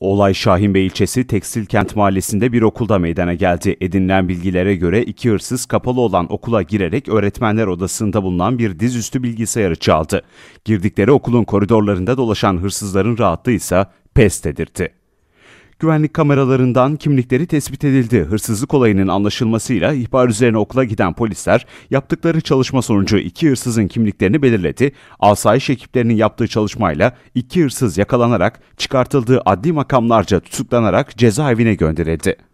Olay Şahinbey ilçesi Tekstil Kent Mahallesi'nde bir okulda meydana geldi. Edinilen bilgilere göre iki hırsız kapalı olan okula girerek öğretmenler odasında bulunan bir dizüstü bilgisayarı çaldı. Girdikleri okulun koridorlarında dolaşan hırsızların rahatlığı ise pes dedirtti güvenlik kameralarından kimlikleri tespit edildi. Hırsızlık olayının anlaşılmasıyla ihbar üzerine okula giden polisler yaptıkları çalışma sonucu iki hırsızın kimliklerini belirledi. Asayiş ekiplerinin yaptığı çalışmayla iki hırsız yakalanarak çıkartıldığı adli makamlarca tutuklanarak cezaevine gönderildi.